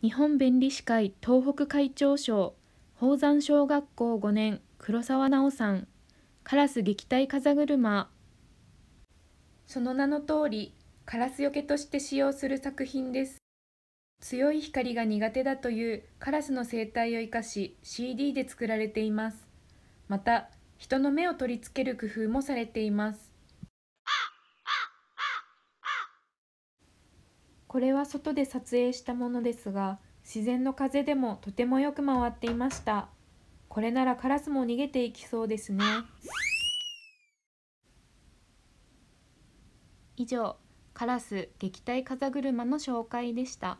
日本弁理士会東北会長賞宝山小学校5年黒沢直さんカラス撃退風車その名の通りカラスよけとして使用する作品です強い光が苦手だというカラスの生態を生かし CD で作られていますまた人の目を取り付ける工夫もされていますこれは外で撮影したものですが自然の風でもとてもよく回っていましたこれならカラスも逃げていきそうですね以上カラス撃退風車の紹介でした